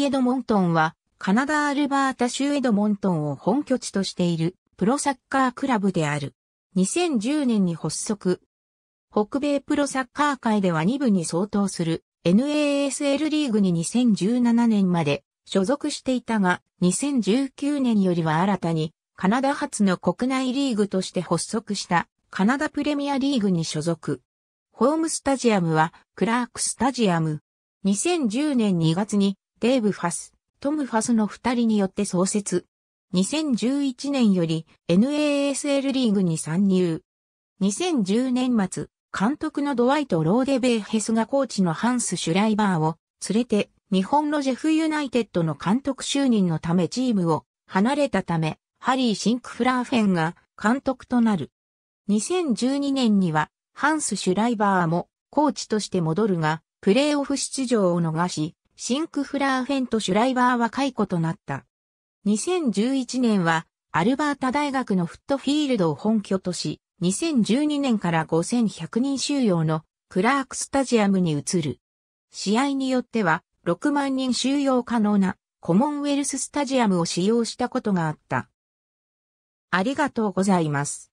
ティ・エドモントンは、カナダ・アルバータ州エドモントンを本拠地としているプロサッカークラブである。2010年に発足。北米プロサッカー界では2部に相当する NASL リーグに2017年まで所属していたが、2019年よりは新たにカナダ初の国内リーグとして発足したカナダプレミアリーグに所属。ホームスタジアムはクラークスタジアム。2010年2月にデーブ・ファス、トム・ファスの二人によって創設。2011年より NASL リーグに参入。2010年末、監督のドワイト・ローデ・ベーヘスがコーチのハンス・シュライバーを連れて日本のジェフユナイテッドの監督就任のためチームを離れたため、ハリー・シンクフラーフェンが監督となる。2012年にはハンス・シュライバーもコーチとして戻るが、プレーオフ出場を逃し、シンクフラーフェンとシュライバーは解雇となった。2011年は、アルバータ大学のフットフィールドを本拠とし、2012年から5100人収容のクラークスタジアムに移る。試合によっては6万人収容可能なコモンウェルススタジアムを使用したことがあった。ありがとうございます。